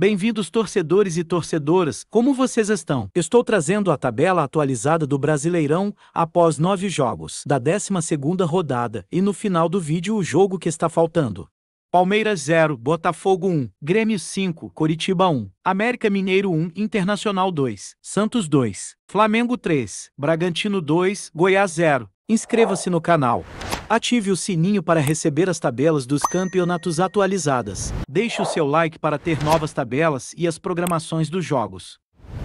Bem-vindos torcedores e torcedoras, como vocês estão? Estou trazendo a tabela atualizada do Brasileirão após nove jogos da 12ª rodada e no final do vídeo o jogo que está faltando. Palmeiras 0, Botafogo 1, Grêmio 5, Coritiba 1, América Mineiro 1, Internacional 2, Santos 2, Flamengo 3, Bragantino 2, Goiás 0. Inscreva-se no canal. Ative o sininho para receber as tabelas dos campeonatos atualizadas. Deixe o seu like para ter novas tabelas e as programações dos jogos.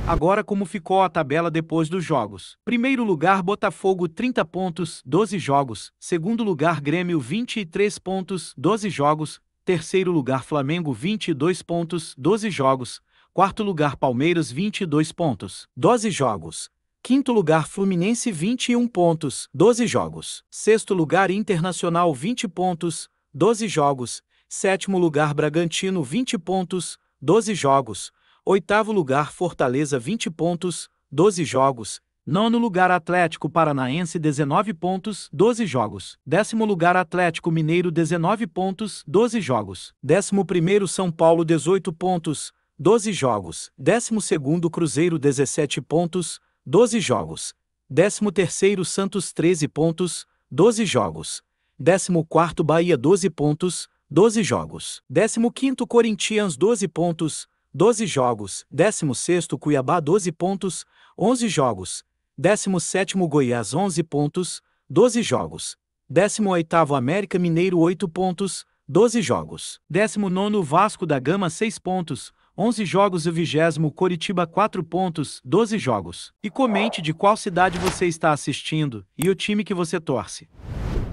Agora como ficou a tabela depois dos jogos. Primeiro lugar Botafogo 30 pontos, 12 jogos. Segundo lugar Grêmio 23 pontos, 12 jogos. Terceiro lugar Flamengo 22 pontos, 12 jogos. Quarto lugar Palmeiras 22 pontos, 12 jogos. Quinto lugar Fluminense 21 pontos, 12 jogos. Sexto lugar Internacional 20 pontos, 12 jogos. Sétimo lugar Bragantino 20 pontos, 12 jogos. Oitavo lugar Fortaleza 20 pontos, 12 jogos. Nono lugar Atlético Paranaense 19 pontos, 12 jogos. Décimo lugar Atlético Mineiro 19 pontos, 12 jogos. Décimo primeiro São Paulo 18 pontos, 12 jogos. Décimo segundo Cruzeiro 17 pontos, 12 12 jogos. 13º Santos 13 pontos, 12 jogos. 14º Bahia 12 pontos, 12 jogos. 15º Corinthians 12 pontos, 12 jogos. 16º Cuiabá 12 pontos, 11 jogos. 17º Goiás 11 pontos, 12 jogos. 18º América Mineiro 8 pontos, 12 jogos. 19º Vasco da Gama 6 pontos, 11 jogos e o vigésimo Coritiba 4 pontos, 12 jogos. E comente de qual cidade você está assistindo e o time que você torce.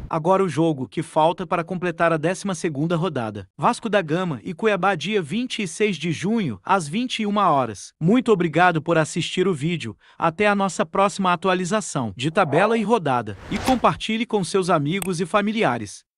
Agora o jogo que falta para completar a 12ª rodada. Vasco da Gama e Cuiabá dia 26 de junho, às 21 horas. Muito obrigado por assistir o vídeo. Até a nossa próxima atualização de tabela e rodada. E compartilhe com seus amigos e familiares.